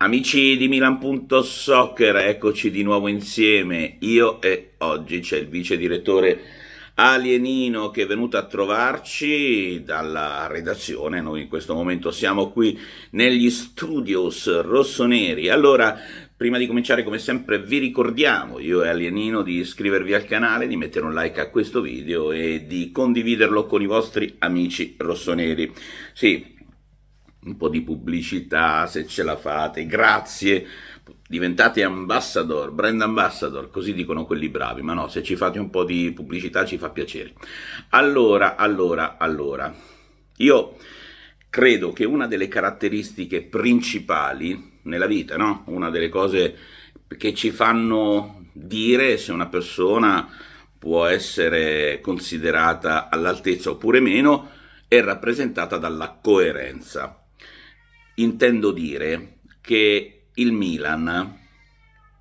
Amici di Milan.soccer, eccoci di nuovo insieme. Io e oggi c'è il vice direttore Alienino che è venuto a trovarci dalla redazione. Noi in questo momento siamo qui negli studios rossoneri. Allora, prima di cominciare, come sempre, vi ricordiamo, io e Alienino, di iscrivervi al canale, di mettere un like a questo video e di condividerlo con i vostri amici rossoneri. Sì, un po' di pubblicità se ce la fate, grazie, diventate ambassador, brand ambassador, così dicono quelli bravi, ma no, se ci fate un po' di pubblicità ci fa piacere. Allora, allora, allora, io credo che una delle caratteristiche principali nella vita, no? una delle cose che ci fanno dire se una persona può essere considerata all'altezza oppure meno, è rappresentata dalla coerenza intendo dire che il Milan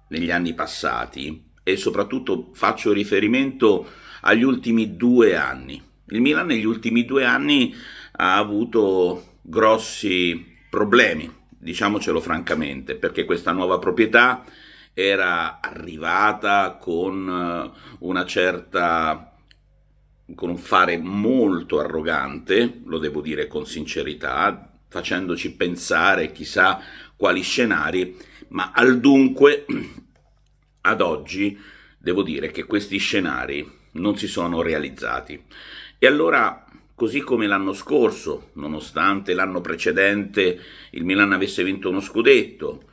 negli anni passati, e soprattutto faccio riferimento agli ultimi due anni, il Milan negli ultimi due anni ha avuto grossi problemi, diciamocelo francamente, perché questa nuova proprietà era arrivata con eh, una certa con un fare molto arrogante, lo devo dire con sincerità, facendoci pensare chissà quali scenari, ma al dunque ad oggi devo dire che questi scenari non si sono realizzati. E allora, così come l'anno scorso, nonostante l'anno precedente il Milan avesse vinto uno scudetto,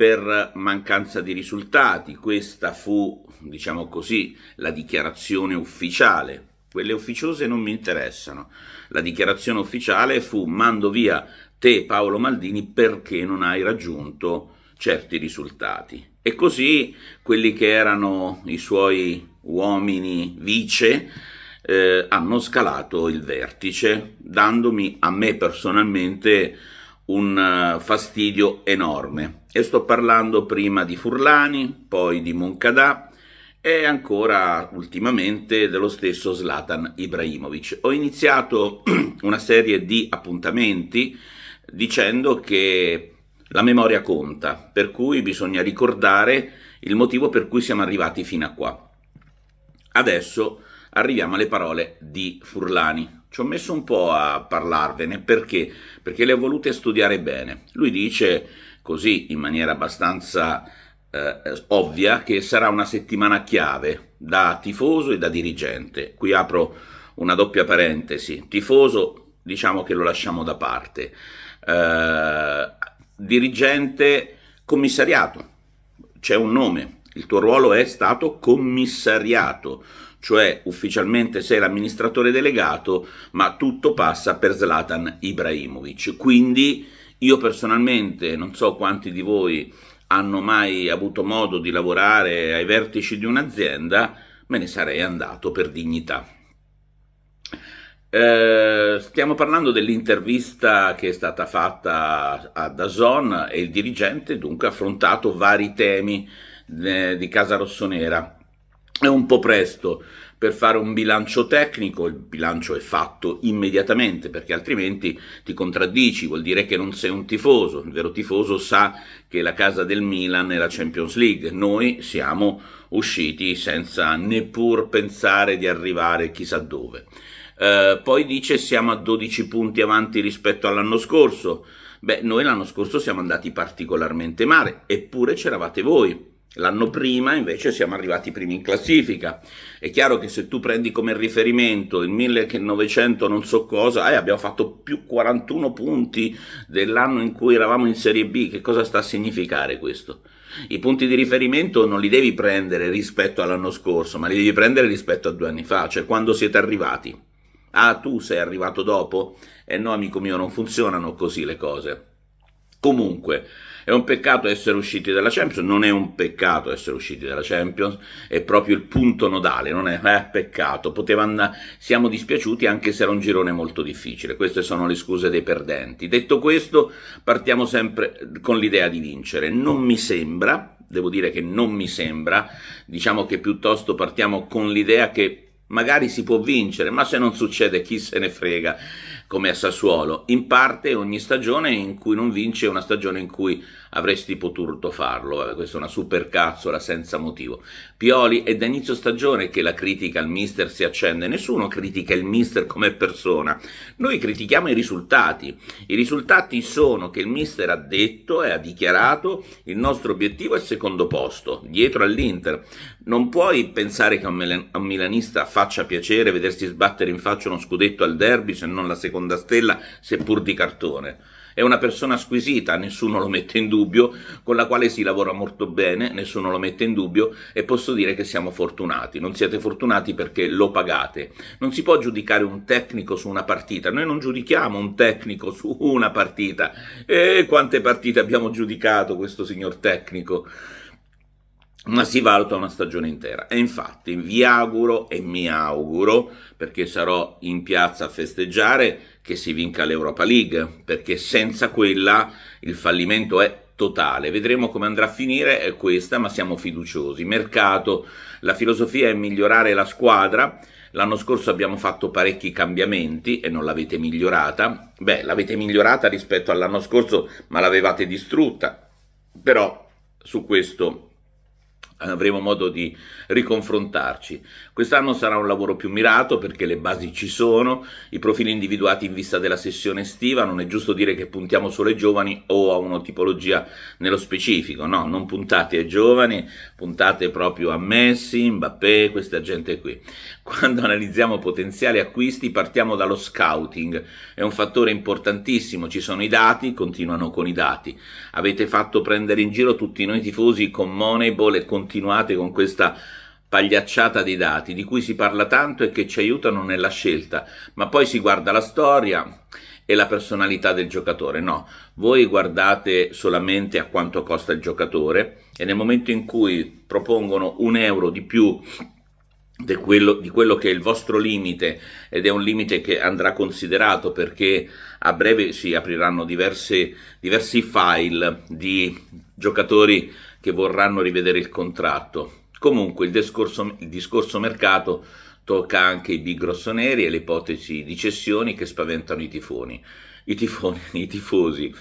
per mancanza di risultati, questa fu, diciamo così, la dichiarazione ufficiale quelle ufficiose non mi interessano. La dichiarazione ufficiale fu mando via te Paolo Maldini perché non hai raggiunto certi risultati. E così quelli che erano i suoi uomini vice eh, hanno scalato il vertice, dandomi a me personalmente un eh, fastidio enorme. E sto parlando prima di Furlani, poi di Moncadà, e ancora ultimamente dello stesso Zlatan Ibrahimovic. Ho iniziato una serie di appuntamenti dicendo che la memoria conta, per cui bisogna ricordare il motivo per cui siamo arrivati fino a qua. Adesso arriviamo alle parole di Furlani. Ci ho messo un po' a parlarvene perché? Perché le ho volute studiare bene. Lui dice così in maniera abbastanza eh, eh, ovvia che sarà una settimana chiave da tifoso e da dirigente. Qui apro una doppia parentesi. Tifoso diciamo che lo lasciamo da parte. Eh, dirigente commissariato. C'è un nome, il tuo ruolo è stato commissariato, cioè ufficialmente sei l'amministratore delegato, ma tutto passa per Zlatan Ibrahimovic. Quindi io personalmente, non so quanti di voi hanno mai avuto modo di lavorare ai vertici di un'azienda, me ne sarei andato per dignità. Eh, stiamo parlando dell'intervista che è stata fatta a Dazon e il dirigente dunque ha affrontato vari temi eh, di Casa Rossonera. È un po' presto, per fare un bilancio tecnico il bilancio è fatto immediatamente perché altrimenti ti contraddici, vuol dire che non sei un tifoso, il vero tifoso sa che la casa del Milan è la Champions League, noi siamo usciti senza neppur pensare di arrivare chissà dove. Eh, poi dice siamo a 12 punti avanti rispetto all'anno scorso. Beh, noi l'anno scorso siamo andati particolarmente male, eppure c'eravate voi. L'anno prima invece siamo arrivati primi in classifica. È chiaro che se tu prendi come riferimento il 1900 non so cosa, eh, abbiamo fatto più 41 punti dell'anno in cui eravamo in Serie B, che cosa sta a significare questo? I punti di riferimento non li devi prendere rispetto all'anno scorso, ma li devi prendere rispetto a due anni fa, cioè quando siete arrivati. Ah, tu sei arrivato dopo? Eh no, amico mio, non funzionano così le cose. Comunque, è un peccato essere usciti dalla Champions, non è un peccato essere usciti dalla Champions, è proprio il punto nodale, non è eh, peccato, andare, siamo dispiaciuti anche se era un girone molto difficile, queste sono le scuse dei perdenti. Detto questo, partiamo sempre con l'idea di vincere, non mi sembra, devo dire che non mi sembra, diciamo che piuttosto partiamo con l'idea che magari si può vincere, ma se non succede chi se ne frega come a Sassuolo, in parte ogni stagione in cui non vince è una stagione in cui avresti potuto farlo. Eh, questa è una supercazzola senza motivo. Pioli è da inizio stagione che la critica al mister si accende, nessuno critica il mister come persona, noi critichiamo i risultati. I risultati sono che il mister ha detto e ha dichiarato il nostro obiettivo è il secondo posto, dietro all'Inter. Non puoi pensare che a un milanista faccia piacere vedersi sbattere in faccia uno scudetto al derby se non la seconda stella, seppur di cartone. È una persona squisita, nessuno lo mette in dubbio, con la quale si lavora molto bene, nessuno lo mette in dubbio e posso dire che siamo fortunati. Non siete fortunati perché lo pagate. Non si può giudicare un tecnico su una partita, noi non giudichiamo un tecnico su una partita. E quante partite abbiamo giudicato questo signor tecnico? ma si valuta una stagione intera. E infatti vi auguro e mi auguro, perché sarò in piazza a festeggiare, che si vinca l'Europa League, perché senza quella il fallimento è totale. Vedremo come andrà a finire è questa, ma siamo fiduciosi. Mercato, la filosofia è migliorare la squadra. L'anno scorso abbiamo fatto parecchi cambiamenti e non l'avete migliorata. Beh, l'avete migliorata rispetto all'anno scorso, ma l'avevate distrutta. Però su questo avremo modo di riconfrontarci. Quest'anno sarà un lavoro più mirato perché le basi ci sono, i profili individuati in vista della sessione estiva, non è giusto dire che puntiamo solo ai giovani o a una tipologia nello specifico, no, non puntate ai giovani, puntate proprio a Messi, Mbappé, questa gente qui. Quando analizziamo potenziali acquisti partiamo dallo scouting, è un fattore importantissimo, ci sono i dati, continuano con i dati. Avete fatto prendere in giro tutti noi tifosi con Moneyball e con continuate con questa pagliacciata di dati di cui si parla tanto e che ci aiutano nella scelta, ma poi si guarda la storia e la personalità del giocatore. No, voi guardate solamente a quanto costa il giocatore e nel momento in cui propongono un euro di più di quello, di quello che è il vostro limite ed è un limite che andrà considerato perché a breve si apriranno diverse, diversi file di giocatori che vorranno rivedere il contratto. Comunque il discorso, il discorso mercato tocca anche i big rossoneri e le ipotesi di cessioni che spaventano i tifoni. I tifoni, i tifosi.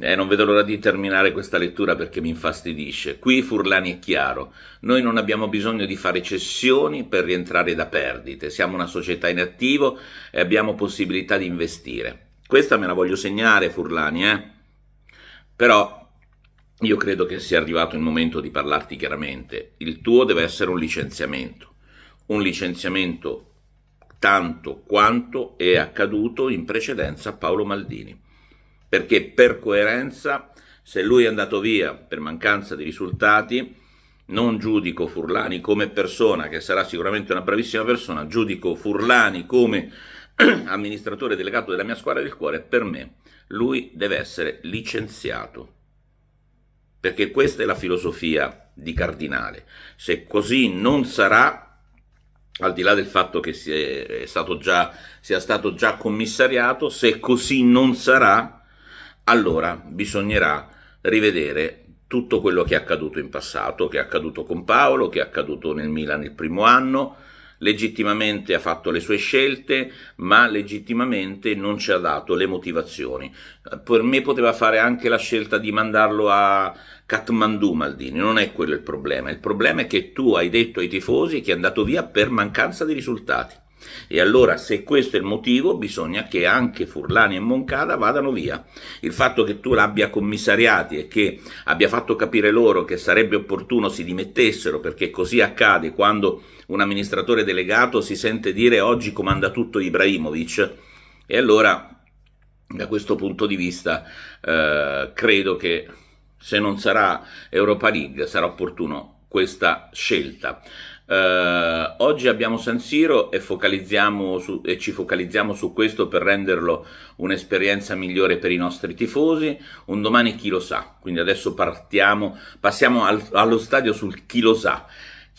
Eh, non vedo l'ora di terminare questa lettura perché mi infastidisce. Qui Furlani è chiaro, noi non abbiamo bisogno di fare cessioni per rientrare da perdite, siamo una società in attivo e abbiamo possibilità di investire. Questa me la voglio segnare Furlani, eh? Però io credo che sia arrivato il momento di parlarti chiaramente. Il tuo deve essere un licenziamento. Un licenziamento tanto quanto è accaduto in precedenza a Paolo Maldini. Perché per coerenza, se lui è andato via per mancanza di risultati, non giudico Furlani come persona, che sarà sicuramente una bravissima persona, giudico Furlani come amministratore delegato della mia squadra del cuore, per me lui deve essere licenziato perché questa è la filosofia di Cardinale. Se così non sarà, al di là del fatto che sia stato già, sia stato già commissariato, se così non sarà, allora bisognerà rivedere tutto quello che è accaduto in passato, che è accaduto con Paolo, che è accaduto nel Milan il primo anno, legittimamente ha fatto le sue scelte, ma legittimamente non ci ha dato le motivazioni. Per me poteva fare anche la scelta di mandarlo a Kathmandu Maldini, non è quello il problema. Il problema è che tu hai detto ai tifosi che è andato via per mancanza di risultati. E allora, se questo è il motivo, bisogna che anche Furlani e Moncada vadano via. Il fatto che tu l'abbia commissariati e che abbia fatto capire loro che sarebbe opportuno si dimettessero, perché così accade quando un amministratore delegato si sente dire oggi comanda tutto Ibrahimovic, e allora da questo punto di vista eh, credo che se non sarà Europa League sarà opportuno questa scelta. Uh, oggi abbiamo San Siro e, su, e, ci focalizziamo su questo per renderlo un'esperienza migliore per i nostri tifosi. Un domani chi lo sa. Quindi adesso partiamo, passiamo al, allo stadio sul chi lo sa.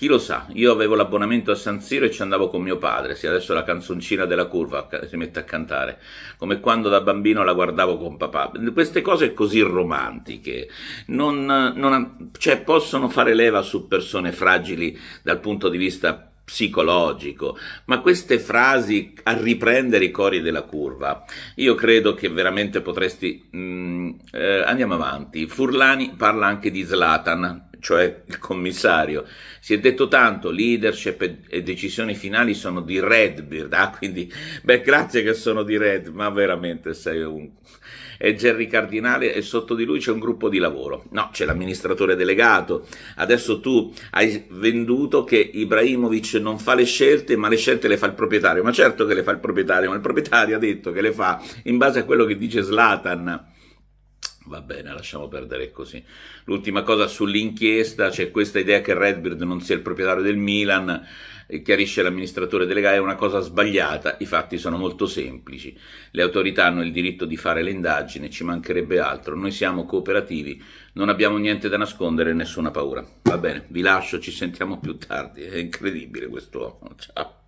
Chi lo sa, io avevo l'abbonamento a San Siro e ci andavo con mio padre, sì adesso la canzoncina della curva si mette a cantare, come quando da bambino la guardavo con papà. Queste cose così romantiche non, non, cioè, possono fare leva su persone fragili dal punto di vista psicologico, ma queste frasi a riprendere i cori della curva, io credo che veramente potresti... Mm, eh, andiamo avanti, Furlani parla anche di Zlatan, cioè il commissario. Si è detto tanto, leadership e, e decisioni finali sono di Redbeard, ah, quindi, beh, grazie che sono di Red, ma veramente sei un... È Gerry Cardinale e sotto di lui c'è un gruppo di lavoro. No, c'è l'amministratore delegato. Adesso tu hai venduto che Ibrahimovic non fa le scelte, ma le scelte le fa il proprietario. Ma certo che le fa il proprietario, ma il proprietario ha detto che le fa in base a quello che dice Slatan Va bene, lasciamo perdere così. L'ultima cosa sull'inchiesta, c'è questa idea che Redbird non sia il proprietario del Milan, eh, chiarisce l'amministratore delegato, è una cosa sbagliata, i fatti sono molto semplici. Le autorità hanno il diritto di fare le indagini, ci mancherebbe altro, noi siamo cooperativi, non abbiamo niente da nascondere, nessuna paura. Va bene, vi lascio, ci sentiamo più tardi, è incredibile quest'uomo, ciao.